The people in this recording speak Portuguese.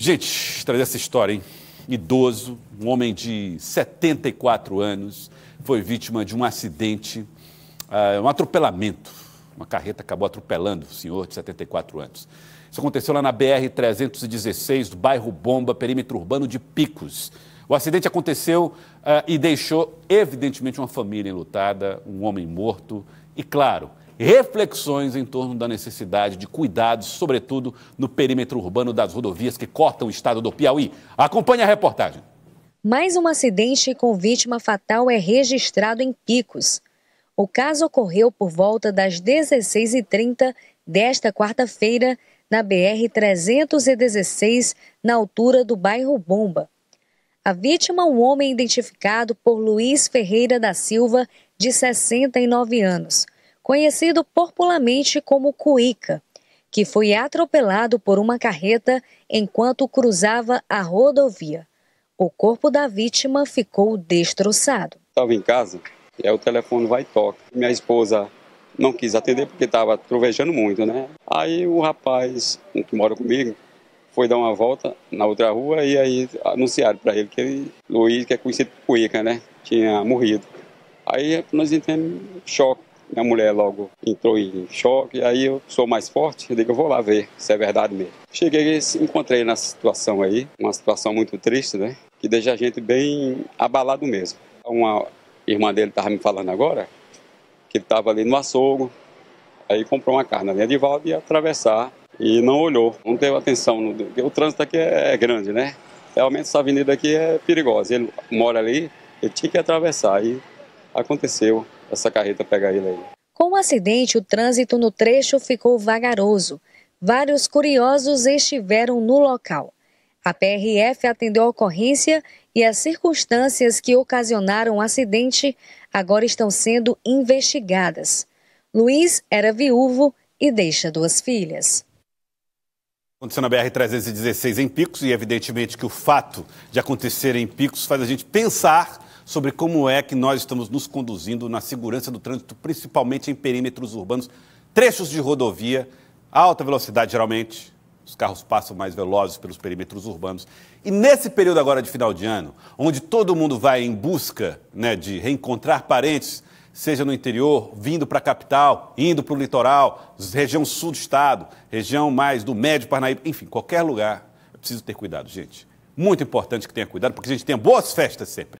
Gente, trazer essa história, hein? Idoso, um homem de 74 anos, foi vítima de um acidente, uh, um atropelamento. Uma carreta acabou atropelando o senhor de 74 anos. Isso aconteceu lá na BR-316, do bairro Bomba, perímetro urbano de Picos. O acidente aconteceu uh, e deixou, evidentemente, uma família enlutada, um homem morto e, claro, reflexões em torno da necessidade de cuidados, sobretudo no perímetro urbano das rodovias que cortam o estado do Piauí. Acompanhe a reportagem. Mais um acidente com vítima fatal é registrado em Picos. O caso ocorreu por volta das 16h30 desta quarta-feira, na BR-316, na altura do bairro Bomba. A vítima, um homem identificado por Luiz Ferreira da Silva, de 69 anos conhecido popularmente como Cuíca, que foi atropelado por uma carreta enquanto cruzava a rodovia. O corpo da vítima ficou destroçado. Estava em casa e aí o telefone vai e toca. Minha esposa não quis atender porque estava trovejando muito, né? Aí o rapaz que mora comigo foi dar uma volta na outra rua e aí anunciaram para ele que ele, Luiz, que é conhecido por Cuíca, né? Tinha morrido. Aí nós entramos em choque minha mulher logo entrou em choque, aí eu sou mais forte, eu digo, eu vou lá ver se é verdade mesmo. Cheguei e encontrei na situação aí, uma situação muito triste, né? Que deixa a gente bem abalado mesmo. Uma irmã dele estava me falando agora que ele estava ali no açougue, aí comprou uma carne ali, Edivaldo ia atravessar e não olhou, não teve atenção. O trânsito aqui é, é grande, né? Realmente essa avenida aqui é perigosa. Ele mora ali, ele tinha que atravessar e aconteceu essa carreta pega ele aí. Com o acidente, o trânsito no trecho ficou vagaroso. Vários curiosos estiveram no local. A PRF atendeu a ocorrência e as circunstâncias que ocasionaram o acidente agora estão sendo investigadas. Luiz era viúvo e deixa duas filhas. Aconteceu na BR-316 em Picos e, evidentemente, que o fato de acontecer em Picos faz a gente pensar sobre como é que nós estamos nos conduzindo na segurança do trânsito, principalmente em perímetros urbanos, trechos de rodovia, alta velocidade geralmente, os carros passam mais velozes pelos perímetros urbanos. E nesse período agora de final de ano, onde todo mundo vai em busca né, de reencontrar parentes, seja no interior, vindo para a capital, indo para o litoral, região sul do estado, região mais do Médio Parnaíba, enfim, qualquer lugar, é preciso ter cuidado, gente. Muito importante que tenha cuidado, porque a gente tem boas festas sempre.